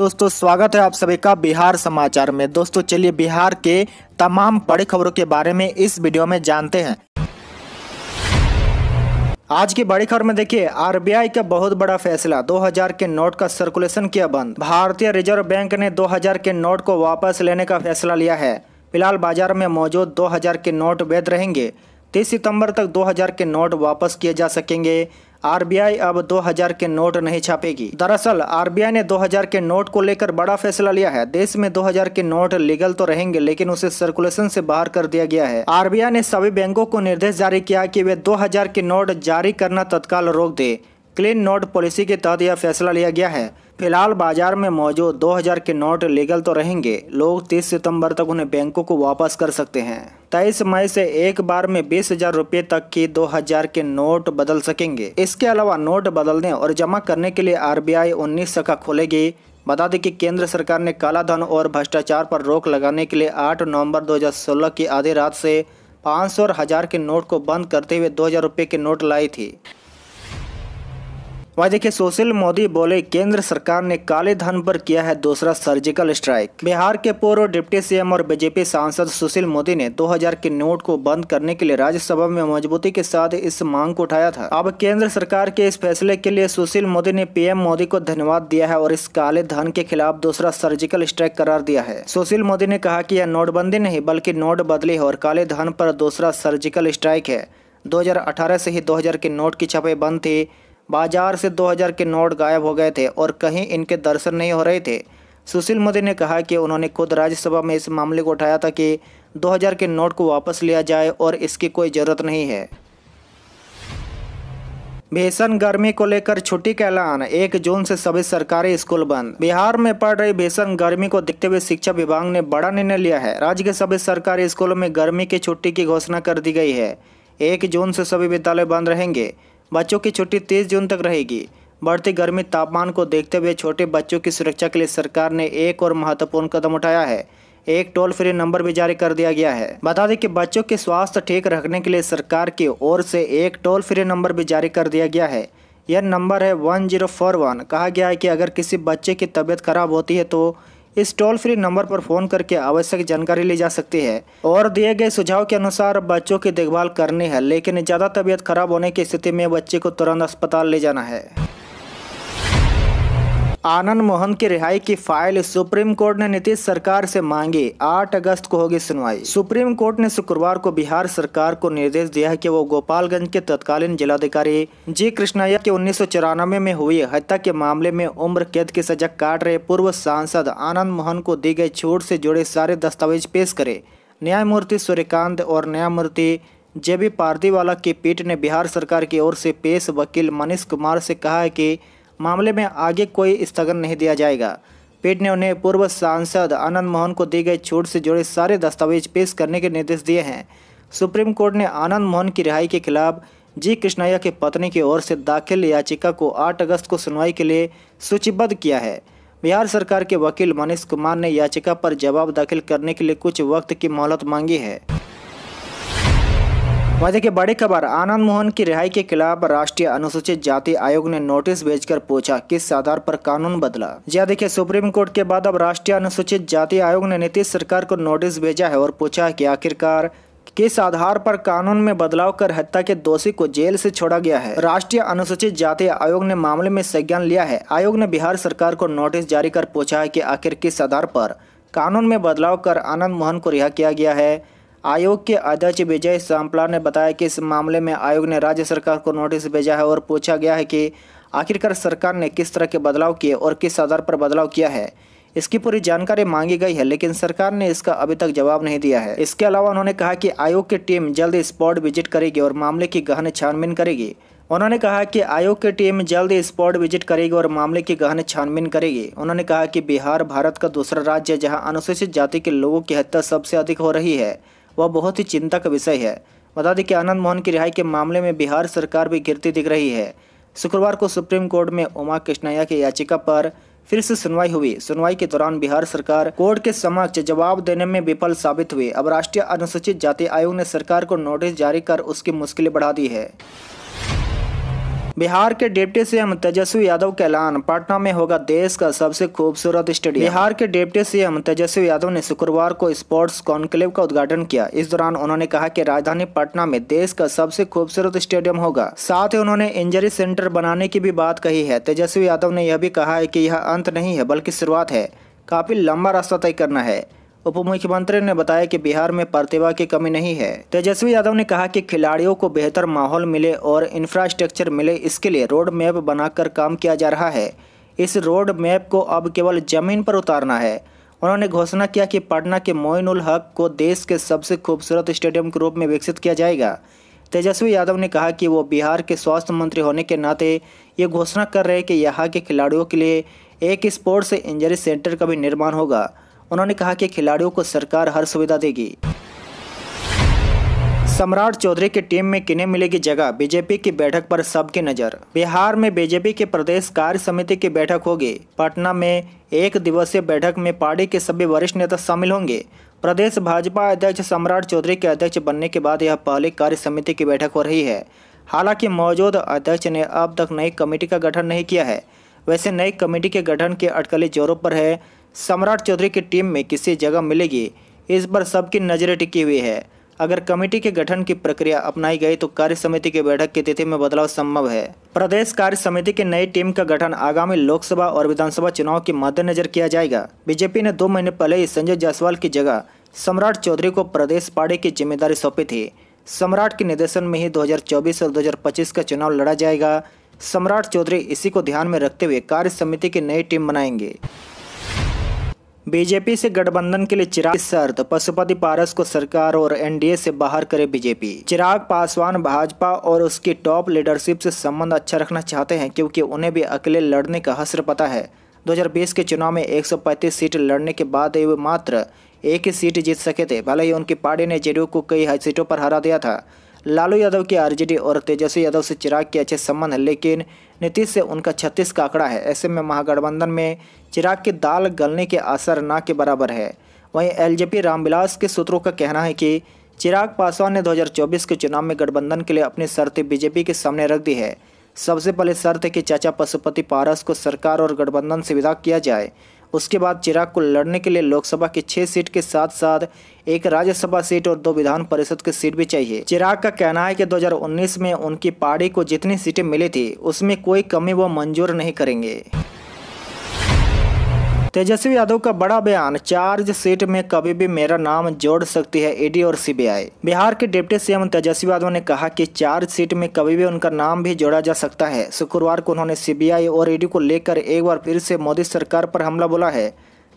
दोस्तों स्वागत है आप सभी का बिहार समाचार में दोस्तों चलिए बिहार के तमाम बड़ी खबरों के बारे में इस वीडियो में जानते हैं आज की बड़ी खबर में देखिए आरबीआई का बहुत बड़ा फैसला 2000 के नोट का सर्कुलेशन किया बंद भारतीय रिजर्व बैंक ने 2000 के नोट को वापस लेने का फैसला लिया है फिलहाल बाजार में मौजूद दो के नोट वैध रहेंगे तेईस सितंबर तक 2000 के नोट वापस किए जा सकेंगे आरबीआई अब 2000 के नोट नहीं छापेगी दरअसल आरबीआई ने 2000 के नोट को लेकर बड़ा फैसला लिया है देश में 2000 के नोट लीगल तो रहेंगे लेकिन उसे सर्कुलेशन से बाहर कर दिया गया है आरबीआई ने सभी बैंकों को निर्देश जारी किया कि वे 2000 के नोट जारी करना तत्काल रोक दे क्लीन नोट पॉलिसी के तहत यह फैसला लिया गया है फिलहाल बाजार में मौजूद 2000 के नोट लीगल तो रहेंगे लोग 30 सितंबर तक उन्हें बैंकों को वापस कर सकते हैं तेईस मई से एक बार में बीस हजार रूपए तक की 2000 के नोट बदल सकेंगे इसके अलावा नोट बदलने और जमा करने के लिए आरबीआई 19 शाखा खोलेगी बता दें कि केंद्र सरकार ने काला धन और भ्रष्टाचार पर रोक लगाने के लिए आठ नवम्बर दो की आधी रात से पाँच और हजार के नोट को बंद करते हुए दो हजार रुपये के नोट लाई थी वहीं देखिए सुशील मोदी बोले केंद्र सरकार ने काले धन पर किया है दूसरा सर्जिकल स्ट्राइक बिहार के पूर्व डिप्टी सीएम और बीजेपी सांसद सुशील मोदी ने 2000 के नोट को बंद करने के लिए राज्यसभा में मजबूती के साथ इस मांग को उठाया था अब केंद्र सरकार के इस फैसले के लिए सुशील मोदी ने पीएम मोदी को धन्यवाद दिया है और इस काले धन के खिलाफ दूसरा सर्जिकल स्ट्राइक करार दिया है सुशील मोदी ने कहा की यह नोटबंदी नहीं बल्कि नोट बदली है और काले धन पर दूसरा सर्जिकल स्ट्राइक है 2018 से ही 2000 के नोट की बंद थी बाजार से 2000 के नोट गायब हो गए थे और कहीं इनके दर्शन नहीं हो रहे थे सुशील मोदी ने कहा कि उन्होंने खुद राज्यसभा में इस मामले को उठाया था कि 2000 के नोट को वापस लिया जाए और इसकी कोई ज़रूरत नहीं है भीषण गर्मी को लेकर छुट्टी का ऐलान एक जून से सभी सरकारी स्कूल बंद बिहार में पड़ रही भीषण गर्मी को देखते हुए शिक्षा विभाग ने बड़ा निर्णय लिया है राज्य के सभी सरकारी स्कूलों में गर्मी की छुट्टी की घोषणा कर दी गई है एक जून से सभी विद्यालय बंद रहेंगे बच्चों की छुट्टी तीस जून तक रहेगी बढ़ती गर्मी तापमान को देखते हुए छोटे बच्चों की सुरक्षा के लिए सरकार ने एक और महत्वपूर्ण कदम उठाया है एक टोल फ्री नंबर भी जारी कर दिया गया है बता दें कि बच्चों के स्वास्थ्य ठीक रखने के लिए सरकार की ओर से एक टोल फ्री नंबर भी जारी कर दिया गया है यह नंबर है वन जीरो फोर वन कहा गया है कि अगर किसी बच्चे की तबीयत खराब होती है तो इस टोल फ्री नंबर पर फोन करके आवश्यक जानकारी ली जा सकती है और दिए गए सुझाव के अनुसार बच्चों की देखभाल करनी है लेकिन ज़्यादा तबीयत खराब होने की स्थिति में बच्चे को तुरंत अस्पताल ले जाना है आनंद मोहन की रिहाई की फाइल सुप्रीम कोर्ट ने नीतीश सरकार से मांगी 8 अगस्त को होगी सुनवाई सुप्रीम कोर्ट ने शुक्रवार को बिहार सरकार को निर्देश दिया कि वो गोपालगंज के तत्कालीन जिलाधिकारी जी कृष्णैया के उन्नीस में हुई हत्या के मामले में उम्र कैद की सजा काट रहे पूर्व सांसद आनंद मोहन को दी गई छूट से जुड़े सारे दस्तावेज पेश करे न्यायमूर्ति सूर्यकांत और न्यायमूर्ति जेबी पारदीवाला की पीठ ने बिहार सरकार की ओर से पेश वकील मनीष कुमार से कहा है कि मामले में आगे कोई स्थगन नहीं दिया जाएगा पीठ ने उन्हें पूर्व सांसद आनंद मोहन को दी गई छूट से जुड़े सारे दस्तावेज पेश करने के निर्देश दिए हैं सुप्रीम कोर्ट ने आनंद मोहन की रिहाई के खिलाफ जी कृष्णैया की पत्नी की ओर से दाखिल याचिका को 8 अगस्त को सुनवाई के लिए सूचीबद्ध किया है बिहार सरकार के वकील मनीष कुमार ने याचिका पर जवाब दाखिल करने के लिए कुछ वक्त की मोहलत मांगी है वजह के बड़ी खबर आनंद मोहन की रिहाई के खिलाफ राष्ट्रीय अनुसूचित जाति आयोग ने नोटिस भेजकर पूछा किस आधार पर कानून बदला जी देखिए सुप्रीम कोर्ट के बाद अब राष्ट्रीय अनुसूचित जाति आयोग ने नीतीश सरकार को नोटिस भेजा है और पूछा है कि आखिरकार किस आधार पर कानून में बदलाव कर हत्या के दोषी को जेल से छोड़ा गया है राष्ट्रीय अनुसूचित जाति आयोग ने मामले में संज्ञान लिया है आयोग ने बिहार सरकार को नोटिस जारी कर पूछा है की आखिर किस आधार पर कानून में बदलाव कर आनंद मोहन को रिहा किया गया है आयोग के अध्यक्ष विजय सांपला ने बताया कि इस मामले में आयोग ने राज्य सरकार को नोटिस भेजा है और पूछा गया है कि आखिरकार सरकार ने किस तरह के बदलाव किए और किस आधार पर बदलाव किया है इसकी पूरी जानकारी मांगी गई है लेकिन सरकार ने इसका अभी तक जवाब नहीं दिया है इसके अलावा उन्होंने कहा कि आयोग की टीम जल्द स्पॉट विजिट करेगी और मामले की गहन छानबीन करेगी उन्होंने कहा कि आयोग की टीम जल्द स्पॉट विजिट करेगी और मामले की गहन छानबीन करेगी उन्होंने कहा कि बिहार भारत का दूसरा राज्य है जहां अनुसूचित जाति के लोगों की हत्या सबसे अधिक हो रही है वह बहुत ही चिंता का विषय है बता दें कि आनंद मोहन की रिहाई के मामले में बिहार सरकार भी गिरती दिख रही है शुक्रवार को सुप्रीम कोर्ट में उमा कृष्णैया की याचिका पर फिर से सुनवाई हुई सुनवाई के दौरान बिहार सरकार कोर्ट के समक्ष जवाब देने में विफल साबित हुई अब राष्ट्रीय अनुसूचित जाति आयोग ने सरकार को नोटिस जारी कर उसकी मुश्किलें बढ़ा दी है बिहार के डिप्टी सीएम तेजस्वी यादव का ऐलान पटना में होगा देश का सबसे खूबसूरत स्टेडियम बिहार के डिप्टी सीएम तेजस्वी यादव ने शुक्रवार को स्पोर्ट्स कॉन्क्लेव का उद्घाटन किया इस दौरान उन्होंने कहा कि राजधानी पटना में देश का सबसे खूबसूरत स्टेडियम होगा साथ ही उन्होंने इंजरी सेंटर बनाने की भी बात कही है तेजस्वी यादव ने यह भी कहा है की यह अंत नहीं है बल्कि शुरुआत है काफी लंबा रास्ता तय करना है उप मुख्यमंत्री ने बताया कि बिहार में प्रतिभा की कमी नहीं है तेजस्वी यादव ने कहा कि खिलाड़ियों को बेहतर माहौल मिले और इंफ्रास्ट्रक्चर मिले इसके लिए रोड मैप बनाकर काम किया जा रहा है इस रोड मैप को अब केवल जमीन पर उतारना है उन्होंने घोषणा किया कि पटना के मोइनुल हक को देश के सबसे खूबसूरत स्टेडियम के रूप में विकसित किया जाएगा तेजस्वी यादव ने कहा कि वो बिहार के स्वास्थ्य मंत्री होने के नाते ये घोषणा कर रहे कि यहाँ के खिलाड़ियों के लिए एक स्पोर्ट्स इंजरी सेंटर का भी निर्माण होगा उन्होंने कहा कि खिलाड़ियों को सरकार हर सुविधा देगी सम्राट चौधरी की टीम में किन्हें मिलेगी जगह बीजेपी की बैठक पर सबकी नजर बिहार में बीजेपी के प्रदेश कार्य समिति की बैठक होगी पटना में एक दिवसीय बैठक में पार्टी के सभी वरिष्ठ नेता शामिल होंगे प्रदेश भाजपा अध्यक्ष सम्राट चौधरी के अध्यक्ष बनने के बाद यह पहली कार्य समिति की बैठक हो रही है हालांकि मौजूद अध्यक्ष ने अब तक नई कमेटी का गठन नहीं किया है वैसे नई कमेटी के गठन के अटकली जोरों पर है सम्राट चौधरी की टीम में किसी जगह मिलेगी इस पर सबकी नज़रें टिकी हुई है अगर कमेटी के गठन की प्रक्रिया अपनाई गई तो कार्य समिति की बैठक की तिथि में बदलाव संभव है प्रदेश कार्य समिति की नई टीम का गठन आगामी लोकसभा और विधानसभा चुनाव के मद्देनजर किया जाएगा बीजेपी ने दो महीने पहले ही संजय जायसवाल की जगह सम्राट चौधरी को प्रदेश पार्टी की जिम्मेदारी सौंपी थी सम्राट के निर्देशन में ही दो और दो का चुनाव लड़ा जाएगा सम्राट चौधरी इसी को ध्यान में रखते हुए कार्य समिति की नई टीम बनाएंगे बीजेपी से गठबंधन के लिए चिराग शर्त पशुपति पारस को सरकार और एनडीए से बाहर करे बीजेपी चिराग पासवान भाजपा और उसकी टॉप लीडरशिप से संबंध अच्छा रखना चाहते हैं क्योंकि उन्हें भी अकेले लड़ने का हसर पता है 2020 के चुनाव में 135 सीट लड़ने के बाद वे मात्र एक ही सीट जीत सके थे भले ही उनकी पार्टी ने जेडीयू को कई सीटों पर हरा दिया था लालू यादव की आरजेडी और तेजस्वी यादव से चिराग के अच्छे संबंध हैं लेकिन नीतीश से उनका छत्तीस का आंकड़ा है ऐसे में महागठबंधन में चिराग के दाल गलने के असर ना के बराबर है वहीं एलजेपी रामविलास के सूत्रों का कहना है कि चिराग पासवान ने 2024 के चुनाव में गठबंधन के लिए अपनी शर्तें बीजेपी के सामने रख दी है सबसे पहले शर्त है कि चाचा पशुपति पारस को सरकार और गठबंधन से विदा किया जाए उसके बाद चिराग को लड़ने के लिए लोकसभा की छह सीट के साथ साथ एक राज्यसभा सीट और दो विधान परिषद की सीट भी चाहिए चिराग का कहना है कि 2019 में उनकी पार्टी को जितनी सीटें मिली थी उसमें कोई कमी वो मंजूर नहीं करेंगे तेजस्वी यादव का बड़ा बयान चार्ज सीट में कभी भी मेरा नाम जोड़ सकती है ईडी और सीबीआई बिहार के डिप्टी सीएम तेजस्वी यादव ने कहा कि चार्ज सीट में कभी भी उनका नाम भी जोड़ा जा सकता है शुक्रवार को उन्होंने सीबीआई और ईडी को लेकर एक बार फिर से मोदी सरकार पर हमला बोला है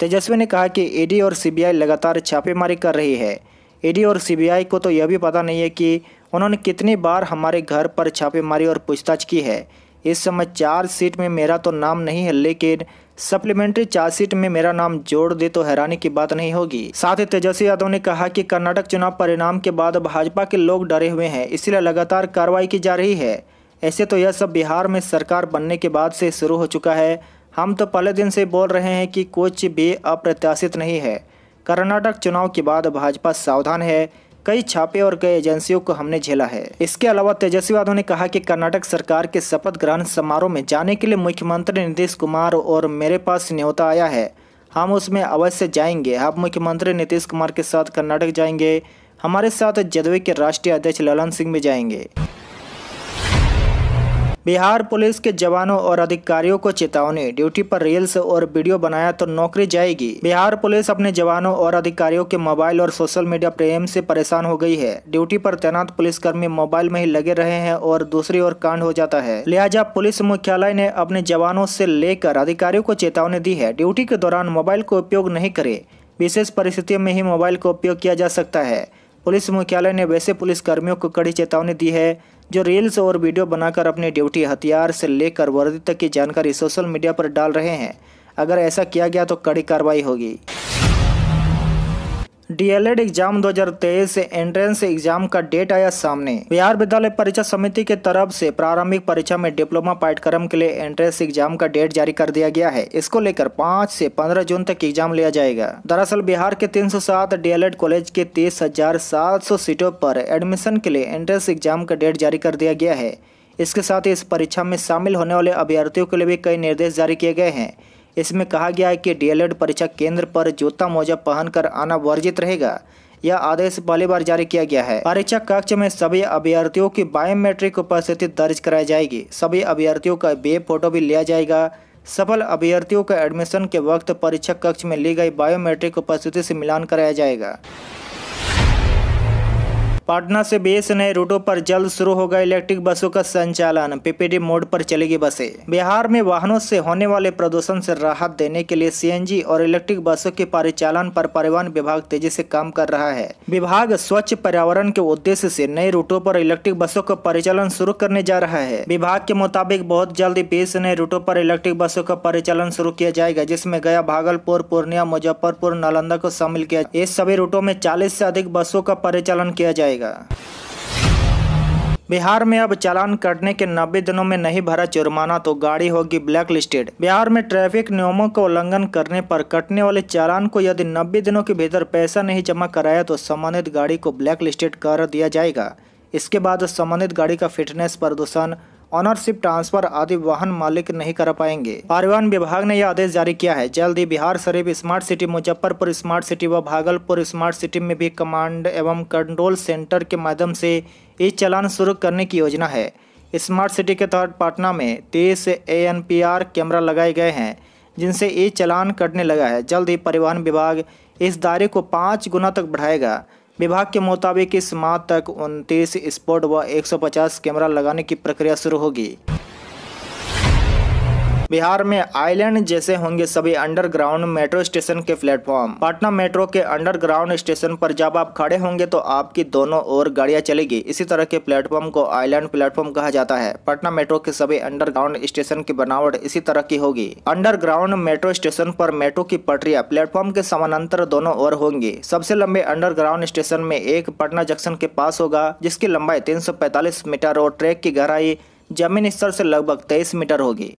तेजस्वी ने कहा कि ईडी और सीबीआई लगातार छापेमारी कर रही है ईडी और सीबीआई को तो यह भी पता नहीं है कि उन्होंने कितनी बार हमारे घर पर छापेमारी और पूछताछ की है इस समय चार्ज सीट में मेरा तो नाम नहीं है लेकिन सप्लीमेंट्री चार्जशीट में मेरा नाम जोड़ दे तो हैरानी की बात नहीं होगी साथ ही तेजस्वी यादव ने कहा कि कर्नाटक चुनाव परिणाम के बाद भाजपा के लोग डरे हुए हैं इसलिए लगातार कार्रवाई की जा रही है ऐसे तो यह सब बिहार में सरकार बनने के बाद से शुरू हो चुका है हम तो पहले दिन से बोल रहे हैं कि कुछ भी अप्रत्याशित नहीं है कर्नाटक चुनाव के बाद भाजपा सावधान है कई छापे और कई एजेंसियों को हमने झेला है इसके अलावा तेजस्वी यादव ने कहा कि कर्नाटक सरकार के शपथ ग्रहण समारोह में जाने के लिए मुख्यमंत्री नीतीश कुमार और मेरे पास न्योता आया है हम उसमें अवश्य जाएंगे हम मुख्यमंत्री नीतीश कुमार के साथ कर्नाटक जाएंगे हमारे साथ जदवे के राष्ट्रीय अध्यक्ष ललन सिंह भी जाएंगे बिहार पुलिस के जवानों और अधिकारियों को चेतावनी ड्यूटी पर रील्स और वीडियो बनाया तो नौकरी जाएगी बिहार पुलिस अपने जवानों और अधिकारियों के मोबाइल और सोशल मीडिया प्रेम से परेशान हो गई है ड्यूटी पर तैनात पुलिसकर्मी मोबाइल में ही लगे रहे हैं और दूसरी ओर कांड हो जाता है लिहाजा पुलिस मुख्यालय ने अपने जवानों से लेकर अधिकारियों को चेतावनी दी है ड्यूटी के दौरान मोबाइल को उपयोग नहीं करे विशेष परिस्थितियों में ही मोबाइल का उपयोग किया जा सकता है पुलिस मुख्यालय ने वैसे पुलिसकर्मियों को कड़ी चेतावनी दी है जो रील्स और वीडियो बनाकर अपने ड्यूटी हथियार से लेकर वर्दी तक की जानकारी सोशल मीडिया पर डाल रहे हैं अगर ऐसा किया गया तो कड़ी कार्रवाई होगी डीएलएड एग्जाम 2023 से एंट्रेंस एग्जाम का डेट आया सामने बिहार विद्यालय परीक्षा समिति के तरफ से प्रारंभिक परीक्षा में डिप्लोमा पाठ्यक्रम के लिए एंट्रेंस एग्जाम का डेट जारी कर दिया गया है इसको लेकर 5 से 15 जून तक एग्जाम लिया जाएगा दरअसल बिहार के 307 डीएलएड कॉलेज के 30,700 सीटों पर एडमिशन के लिए एंट्रेंस एग्जाम का डेट जारी कर दिया गया है इसके साथ इस परीक्षा में शामिल होने वाले अभ्यर्थियों के लिए भी कई निर्देश जारी किए गए हैं इसमें कहा गया है कि डीएलएड परीक्षा केंद्र पर जूता मोजा पहनकर आना वर्जित रहेगा यह आदेश पहली बार जारी किया गया है परीक्षा कक्ष में सभी अभ्यर्थियों की बायोमेट्रिक उपस्थिति दर्ज कराई जाएगी सभी अभ्यर्थियों का बे फोटो भी लिया जाएगा सफल अभ्यर्थियों का एडमिशन के वक्त परीक्षा कक्ष में ली गई बायोमेट्रिक उपस्थिति से मिलान कराया जाएगा पटना से बीस नए रूटों पर जल्द शुरू होगा इलेक्ट्रिक बसों का संचालन पीपीडी मोड पर चलेगी बसें बिहार में वाहनों से होने वाले प्रदूषण से राहत देने के लिए सीएनजी और इलेक्ट्रिक बसों के परिचालन पर परिवहन विभाग तेजी से काम कर रहा है विभाग स्वच्छ पर्यावरण के उद्देश्य से नए रूटों पर इलेक्ट्रिक बसों का परिचालन शुरू करने जा रहा है विभाग के मुताबिक बहुत जल्द बीस नए रूटों पर इलेक्ट्रिक बसों का परिचालन शुरू किया जाएगा जिसमे गया भागलपुर पूर्णिया मुजफ्फरपुर नालंदा को शामिल किया इस सभी रूटों में चालीस ऐसी अधिक बसों का परिचालन किया जाएगा जाएगा बिहार में अब चालान कटने के 90 दिनों में नहीं भरा जुर्माना तो गाड़ी होगी ब्लैक लिस्टेड बिहार में ट्रैफिक नियमों का उल्लंघन करने पर कटने वाले चालान को यदि 90 दिनों के भीतर पैसा नहीं जमा कराया तो संबंधित गाड़ी को ब्लैक लिस्टेड कर दिया जाएगा इसके बाद संबंधित गाड़ी का फिटनेस प्रदूषण ऑनरशिप ट्रांसफर आदि वाहन मालिक नहीं कर पाएंगे परिवहन विभाग ने यह आदेश जारी किया है जल्द ही Bihar Sharif smart city Muzaffarpur smart city व भागलपुर स्मार्ट सिटी में भी कमांड एवं कंट्रोल सेंटर के माध्यम से ई चलान शुरू करने की योजना है स्मार्ट सिटी के तहत पटना में तेईस ए कैमरा लगाए गए हैं जिनसे ई चलान कटने लगा है जल्द ही परिवहन विभाग इस दायरे को पाँच गुना तक बढ़ाएगा विभाग के मुताबिक इस माह तक उनतीस स्पॉट व 150 कैमरा लगाने की प्रक्रिया शुरू होगी बिहार में आइलैंड जैसे होंगे सभी अंडरग्राउंड मेट्रो स्टेशन के प्लेटफॉर्म पटना मेट्रो के अंडरग्राउंड स्टेशन पर जब आप खड़े होंगे तो आपकी दोनों ओर गाड़ियां चलेगी इसी तरह के प्लेटफॉर्म को आइलैंड प्लेटफॉर्म कहा जाता है पटना मेट्रो के सभी अंडरग्राउंड स्टेशन की बनावट इसी तरह की होगी अंडरग्राउंड मेट्रो स्टेशन पर मेट्रो की पटरिया प्लेटफॉर्म के समानांतर दोनों ओर होंगी सबसे लंबे अंडरग्राउंड स्टेशन में एक पटना जंक्शन के पास होगा जिसकी लंबाई तीन मीटर और ट्रैक की गहराई जमीन स्तर से लगभग 23 मीटर होगी